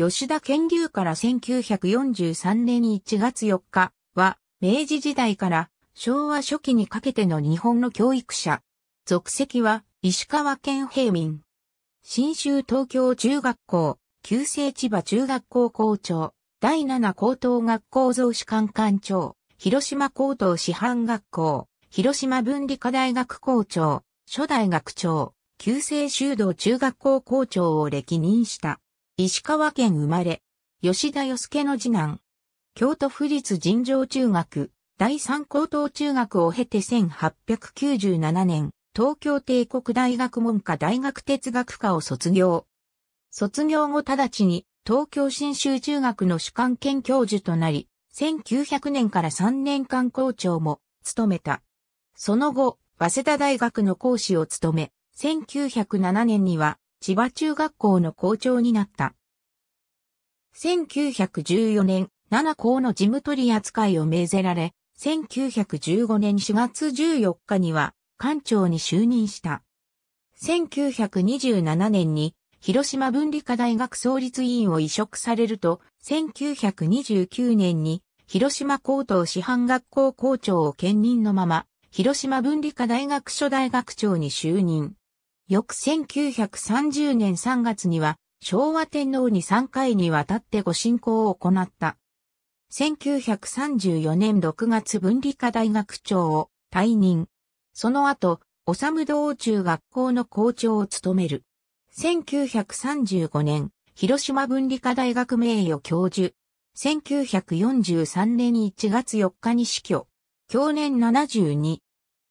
吉田県流から1943年1月4日は、明治時代から昭和初期にかけての日本の教育者。属籍は石川県平民。新州東京中学校、旧制千葉中学校校長、第七高等学校増士官官長、広島高等師範学校、広島文理科大学校長、初代学長、旧制修道中学校校長を歴任した。石川県生まれ、吉田与助の次男。京都府立尋常中学、第三高等中学を経て1897年、東京帝国大学文科大学哲学科を卒業。卒業後直ちに東京新州中学の主幹兼教授となり、1900年から3年間校長も務めた。その後、早稲田大学の講師を務め、1907年には千葉中学校の校長になった。1914年、7校の事務取扱いを命ぜられ、1915年4月14日には、館長に就任した。1927年に、広島文理科大学創立委員を移植されると、1929年に、広島高等師範学校校長を兼任のまま、広島文理科大学所大学長に就任。翌1930年3月には、昭和天皇に3回にわたってご進行を行った。1934年6月文理科大学長を退任。その後、おさむ道中学校の校長を務める。1935年、広島文理科大学名誉教授。1943年1月4日に死去。去年72。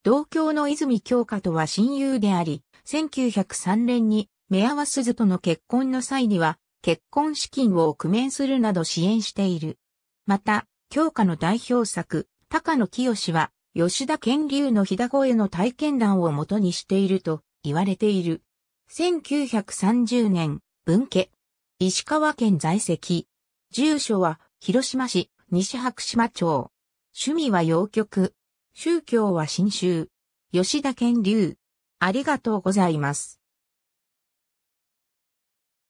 同郷の泉京香とは親友であり、1903年に目合わすずとの結婚の際には、結婚資金を工面するなど支援している。また、教科の代表作、高野清は、吉田健流の日田越えの体験談を元にしていると言われている。1930年、文家。石川県在籍。住所は、広島市、西白島町。趣味は洋曲。宗教は新宗。吉田健流。ありがとうございます。